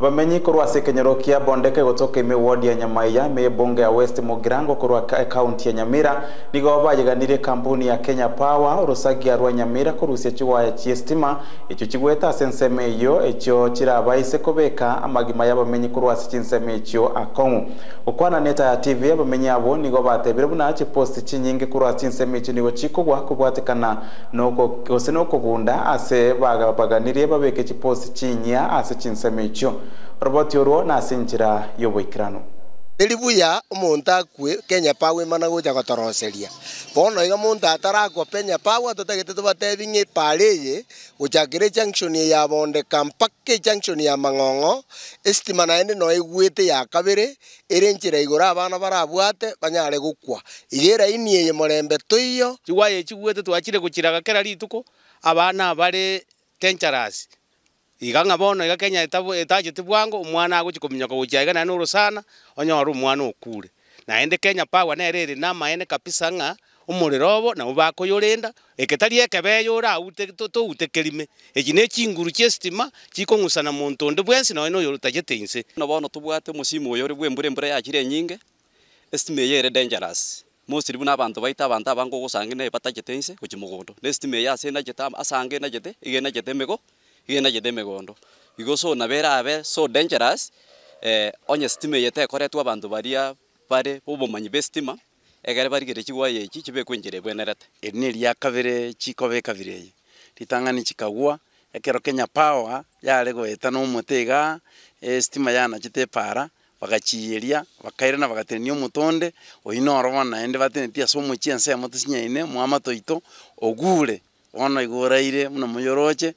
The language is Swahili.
vamenyi korwa sekenyero bondeke gotoka ime ward ya nyamaiya ime bunge ya west mugirango korwa kaunti ya nyamira nigo bayeganire kampuni ya kenya power rusagia rwa nyamira kurusia chiwaya chiestima icho chigweta ase enseme iyo icho chirabaise kobeka amagima y'abamenyi korwa ase chinseme ichio akong'u okwana neta ya tv abamenyi abo nigo batebire buna chiposti chinyinge korwa ase chinseme ichio nigo chikogwa kobwatekana noko nokogunda ase bagabaganirie babeke chiposti chinyia ase chinseme ichio roboti urwo na njira ya uboikirano riribuya omonto akue kenya power mana gocha gotoroseria bono iga omonto atarakwa penya power totagete tobatebi ng'e epara eye gochakera ejanction ya bondeka mpaka ejanction ya mang'ong'o estima naende noegwete ya kabere ere enchera igoro abana barabwate banyare gokwa iga eraini eye morembe toiyo chiwaye chigwete twachire gochiraga kera rituko abana bare dangerous iga bono iga kenya etachete bwango omwana agochi kominya kogochia iga sana orosana onyore omwana okure naende kenya pawa nere ere na amaene kapisa ng'a omorero obo yurenda eketari eke tari ute to aute toute kerime echi chinguru chestima chiestima chikong'usana monto onde bwensi noe noyorotagete inse no bono tubwate musimu oyo ore mbure embura embura yachire enyinge estima eye ere dangerous mostly buna abanto baita abanto abango gusangine naye batagete inse gochia mogondo na estima eye ase enagete asange enagete emego igenda githe gondo igo so na berabe so dangerous eh onye stima yete koretwa bandu baria bare ubumanyi bestima egere barigere chigwa yechi chibe kwinjire bwenerete ene ria kabere kavire bekabire ritangani chikagwa ekero Kenya Power yare goeta no mutega estima eh, yana chite para bagachiyeria bakairana bagaterania omotonde oino oro bono naende pia ase omochi ense amo ine muamato ito ogure bono igoraire muna moyoroche